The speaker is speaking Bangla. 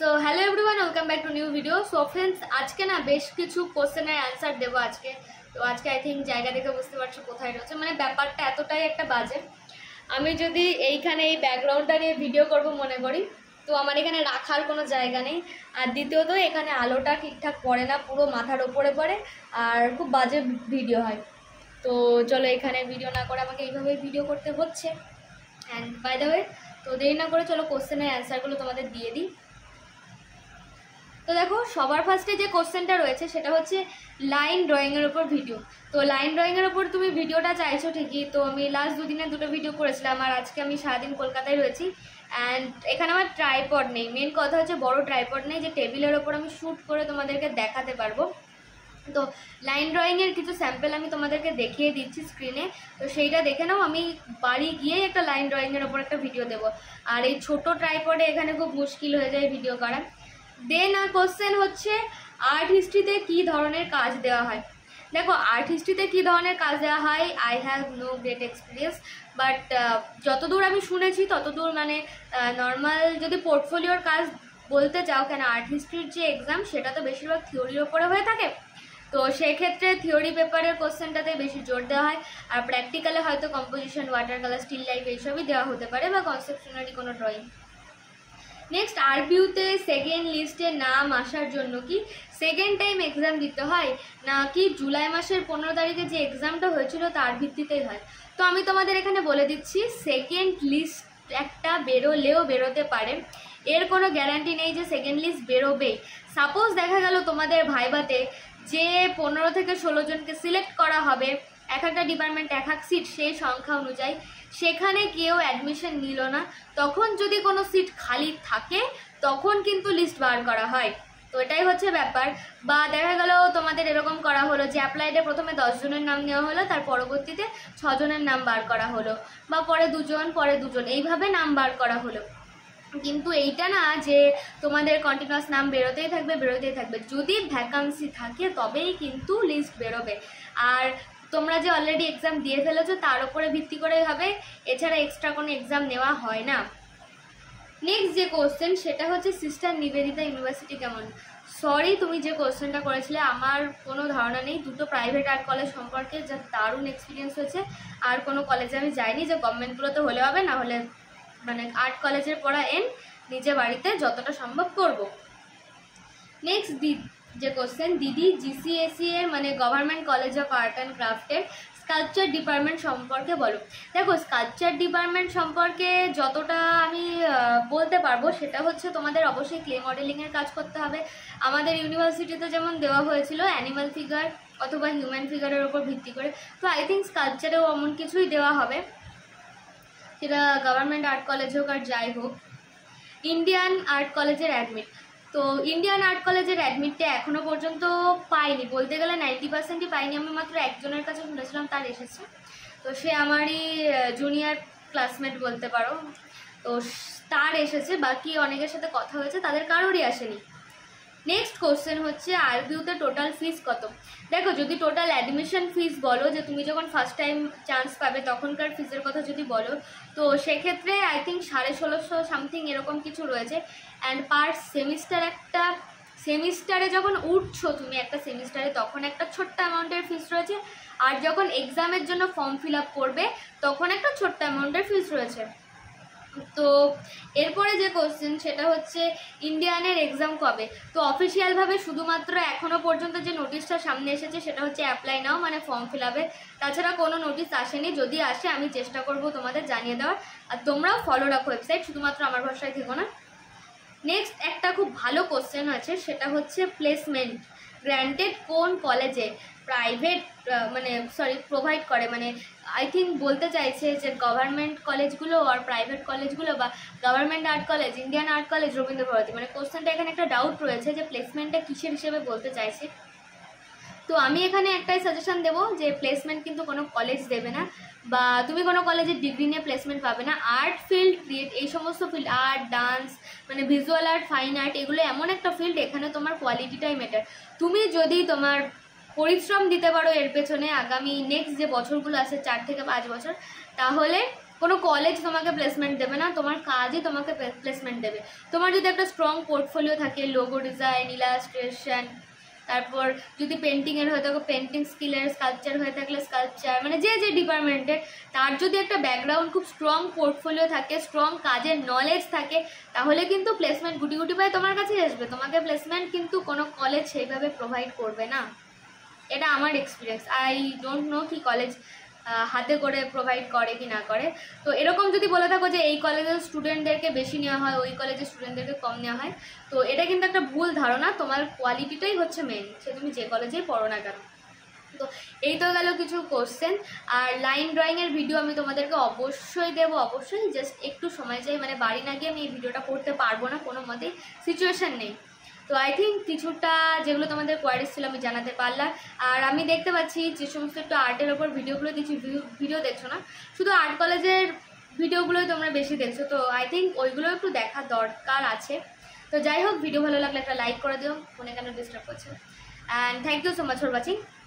so hello everyone welcome back to new video so friends আজকে না বেশ কিছু কোশ্চেনের অ্যান্সার দেবো আজকে তো আজকে আই থিঙ্ক জায়গা দেখে বুঝতে পারছো কোথায় রয়েছে মানে ব্যাপারটা এতটাই একটা বাজে আমি যদি এইখানে এই ব্যাকগ্রাউন্ডটা নিয়ে ভিডিও করব মনে করি তো আমার এখানে রাখার কোনো জায়গা নেই আর দ্বিতীয়ত এখানে আলোটা ঠিকঠাক পড়ে না পুরো মাথার ওপরে পড়ে আর খুব বাজে ভিডিও হয় তো চলো এখানে ভিডিও না করে আমাকে এইভাবেই ভিডিও করতে হচ্ছে অ্যান্ড বাই দ্য ওয়ে তো দেরি না করে চলো কোশ্চেনের অ্যান্সারগুলো তোমাদের দিয়ে দিই তো দেখো সবার ফার্স্টে যে কোশ্চেনটা রয়েছে সেটা হচ্ছে লাইন ড্রয়িংয়ের ওপর ভিডিও তো লাইন ড্রয়িংয়ের ওপর তুমি ভিডিওটা চাইছো ঠিকই তো আমি লাস্ট দুদিনে দুটো ভিডিও করেছিলাম আর আজকে আমি সারাদিন কলকাতায় রয়েছি অ্যান্ড এখানে আমার ট্রাইপড নেই মেন কথা হচ্ছে বড় ট্রাইপড নেই যে টেবিলের ওপর আমি শ্যুট করে তোমাদেরকে দেখাতে পারবো তো লাইন ড্রয়িংয়ের কিছু স্যাম্পেল আমি তোমাদেরকে দেখিয়ে দিচ্ছি স্ক্রিনে তো সেইটা দেখে নাও আমি বাড়ি গিয়েই একটা লাইন ড্রয়িংয়ের ওপর একটা ভিডিও দেবো আর এই ছোট ট্রাইপডে এখানে খুব মুশকিল হয়ে যায় ভিডিও করা দেন আর কোশ্চেন হচ্ছে আর্ট হিস্ট্রিতে কি ধরনের কাজ দেওয়া হয় দেখো আর্ট হিস্ট্রিতে কী ধরনের কাজ দেওয়া হয় I have no great experience but যতদূর আমি শুনেছি ততদূর মানে নর্মাল যদি পোর্টফোলিওর কাজ বলতে চাও কেন আর্ট হিস্ট্রির যে এক্সাম সেটা তো বেশিরভাগ থিওরির ওপরে হয়ে থাকে তো সেক্ষেত্রে থিওরি পেপারের কোশ্চেনটাতে বেশি জোর দেওয়া হয় আর প্র্যাকটিক্যালে হয়তো composition water colour still life এইসবই দেওয়া হতে পারে বা কনসেপশনারি কোনো ড্রয়িং নেক্সট আরবিউতে সেকেন্ড লিস্টে নাম আসার জন্য কি সেকেন্ড টাইম এক্সাম দিতে হয় নাকি জুলাই মাসের পনেরো তারিখে যে এক্সামটা হয়েছিল তার ভিত্তিতেই হয় তো আমি তোমাদের এখানে বলে দিচ্ছি সেকেন্ড লিস্ট একটা বেরোলেও বেরোতে পারে এর কোনো গ্যারান্টি নেই যে সেকেন্ড লিস্ট বেরোবে সাপোজ দেখা গেল তোমাদের ভাইবাতে যে পনেরো থেকে ষোলো জনকে সিলেক্ট করা হবে এক একটা ডিপার্টমেন্ট এক এক সিট সেই সংখ্যা অনুযায়ী সেখানে কেউ অ্যাডমিশন নিল না তখন যদি কোনো সিট খালি থাকে তখন কিন্তু লিস্ট বার করা হয় তো এটাই হচ্ছে ব্যাপার বা দেখা গেল তোমাদের এরকম করা হলো যে অ্যাপ্লাইডে প্রথমে দশজনের নাম নেওয়া হলো তার পরবর্তীতে ছজনের নাম বার করা হলো বা পরে দুজন পরে দুজন এইভাবে নাম বার করা হলো কিন্তু এইটা না যে তোমাদের কন্টিনিউয়াস নাম বেরোতেই থাকবে বেরোতেই থাকবে যদি ভ্যাকান্সি থাকে তবেই কিন্তু লিস্ট বেরোবে আর তোমরা যে অলরেডি এক্সাম দিয়ে ফেলেছো তার উপরে ভিত্তি করে হবে এছাড়া এক্সট্রা কোনো এক্সাম নেওয়া হয় না নেক্সট যে কোশ্চেন সেটা হচ্ছে সিস্টার নিবেদিতা ইউনিভার্সিটি কেমন সরি তুমি যে কোশ্চেনটা করেছিলে আমার কোনো ধারণা নেই দুটো প্রাইভেট আর্ট কলেজ সম্পর্কে যা দারুণ এক্সপিরিয়েন্স হয়েছে আর কোনো কলেজে আমি যাইনি যে গভর্নমেন্টগুলোতে হলে হবে না হলে মানে আর্ট কলেজের পড়া এন নিজে বাড়িতে যতটা সম্ভব করব নেক্সট যে কোশ্চেন দিদি জিসিএসিএ e, মানে government college of art and ক্রাফটের স্কাল্পচার ডিপার্টমেন্ট সম্পর্কে বলো দেখো স্কাল্পচার ডিপার্টমেন্ট সম্পর্কে যতটা আমি বলতে পারবো সেটা হচ্ছে তোমাদের অবশ্যই ক্লে মডেলিংয়ের কাজ করতে হবে আমাদের ইউনিভার্সিটিতে যেমন দেওয়া হয়েছিল অ্যানিমাল ফিগার অথবা হিউম্যান ফিগারের ওপর ভিত্তি করে তো আই থিঙ্ক স্কাল্পচারেও এমন কিছুই দেওয়া হবে সেটা গভর্নমেন্ট আর্ট কলেজ হোক আর যাই হোক ইন্ডিয়ান আর্ট কলেজের অ্যাডমিট তো ইন্ডিয়ান আর্ট কলেজের অ্যাডমিটটা এখনও পর্যন্ত পাইনি বলতে গেলে নাইনটি পার্সেন্টই পাইনি আমি মাত্র একজনের কাছে শুনেছিলাম তার এসেছে তো সে আমারই জুনিয়র ক্লাসমেট বলতে পারো তো তার এসেছে বাকি অনেকের সাথে কথা হয়েছে তাদের কারোরই আসেনি নেক্সট কোশ্চেন হচ্ছে আরবিউতে টোটাল ফিস কত দেখো যদি টোটাল অ্যাডমিশন ফিস বলো যে তুমি যখন ফার্স্ট টাইম চান্স পাবে তখনকার ফিজের কথা যদি বলো তো সেক্ষেত্রে আই থিঙ্ক সাড়ে ষোলোশো সামথিং এরকম কিছু রয়েছে অ্যান্ড পার সেমিস্টার একটা সেমিস্টারে যখন উঠছো তুমি একটা সেমিস্টারে তখন একটা ছোট্ট অ্যামাউন্টের ফিস রয়েছে আর যখন এক্সামের জন্য ফর্ম ফিল আপ করবে তখন একটা ছোট্ট অ্যামাউন্টের ফিস রয়েছে তো এরপরে যে কোশ্চেন সেটা হচ্ছে ইন্ডিয়ানের এক্সাম কবে তো অফিসিয়ালভাবে শুধুমাত্র এখনও পর্যন্ত যে নোটিশটা সামনে এসেছে সেটা হচ্ছে অ্যাপ্লাই নাও মানে ফর্ম ফিল আপে তাছাড়া কোনো নোটিশ আসেনি যদি আসে আমি চেষ্টা করব তোমাদের জানিয়ে দেওয়ার আর তোমরাও ফলো রাখো ওয়েবসাইট শুধুমাত্র আমার ভরসায় থেকো না নেক্সট একটা খুব ভালো কোশ্চেন আছে সেটা হচ্ছে প্লেসমেন্ট গ্র্যান্টেড কোন কলেজে প্রাইভেট মানে সরি প্রোভাইড করে মানে আই থিঙ্ক বলতে চাইছে যে গভর্নমেন্ট কলেজগুলো আর প্রাইভেট কলেজগুলো বা government art college Indian art college Rabindra Bharati মানে কোশ্চেনটা এখানে একটা ডাউট রয়েছে যে প্লেসমেন্টটা কিসের হিসেবে বলতে চাইছে তো আমি এখানে একটাই সাজেশান দেবো যে প্লেসমেন্ট কিন্তু কোনো কলেজ দেবে না বা তুমি কোনো কলেজে ডিগ্রি নিয়ে প্লেসমেন্ট পাবে না আর্ট ফিল্ড ক্রিয়েট এই সমস্ত ফিল্ড আর্ট ডান্স মানে ভিজুয়াল আর্ট ফাইন আর্ট এগুলো এমন একটা ফিল্ড এখানে তোমার কোয়ালিটিটাই ম্যাটার তুমি যদি তোমার পরিশ্রম দিতে পারো এর পেছনে আগামী নেক্সট যে বছরগুলো আছে চার থেকে পাঁচ বছর তাহলে কোনো কলেজ তোমাকে প্লেসমেন্ট দেবে না তোমার কাজই তোমাকে প্লেসমেন্ট দেবে তোমার যদি একটা স্ট্রং পোর্টফোলিও থাকে লোগো ডিজাইন ইলাস্ট্রেশন তারপর যদি পেন্টিংয়ের হয়ে থাকো পেন্টিং স্কিলের স্কাল্পচার হয়ে থাকলে স্কাল্পচার মানে যে যে ডিপার্টমেন্টে তার যদি একটা ব্যাকগ্রাউন্ড খুব স্ট্রং পোর্টফোলিও থাকে স্ট্রং কাজের নলেজ থাকে তাহলে কিন্তু প্লেসমেন্ট গুটি গুটি পায়ে তোমার কাছে আসবে তোমাকে প্লেসমেন্ট কিন্তু কোনো কলেজ সেইভাবে প্রোভাইড করবে না এটা আমার এক্সপিরিয়েন্স আই ডোন্ট নো কি কলেজ হাতে করে প্রোভাইড করে কি না করে তো এরকম যদি বলে থাকো যে এই কলেজের স্টুডেন্টদেরকে বেশি নেওয়া হয় ওই কলেজের স্টুডেন্টদেরকে কম নেওয়া হয় তো এটা কিন্তু একটা ভুল ধারণা তোমার কোয়ালিটিটাই হচ্ছে মেন সে তুমি যে কলেজেই পড়ো না কেন তো এই তো গেল কিছু কোশ্চেন আর লাইন ড্রয়িংয়ের ভিডিও আমি তোমাদেরকে অবশ্যই দেবো অবশ্যই জাস্ট একটু সময় চাই মানে বাড়ি না গিয়ে আমি এই ভিডিওটা করতে পারবো না কোনো মতেই সিচুয়েশান নেই তো আই থিঙ্ক কিছুটা যেগুলো তোমাদের কোয়ারিজ ছিল আমি জানাতে পারলাম আর আমি দেখতে পাচ্ছি যে সমস্ত একটু আর্টের ওপর ভিডিওগুলো দিচ্ছি ভিডিও দেখছো না শুধু আর্ট কলেজের ভিডিওগুলোই তোমরা বেশি দেখছো তো আই থিঙ্ক ওইগুলো একটু দেখা দরকার আছে তো যাই হোক ভিডিও ভালো লাগলে একটা লাইক করে দিও ফোনে কেন ডিস্টার্ব করছে and thank you so much for watching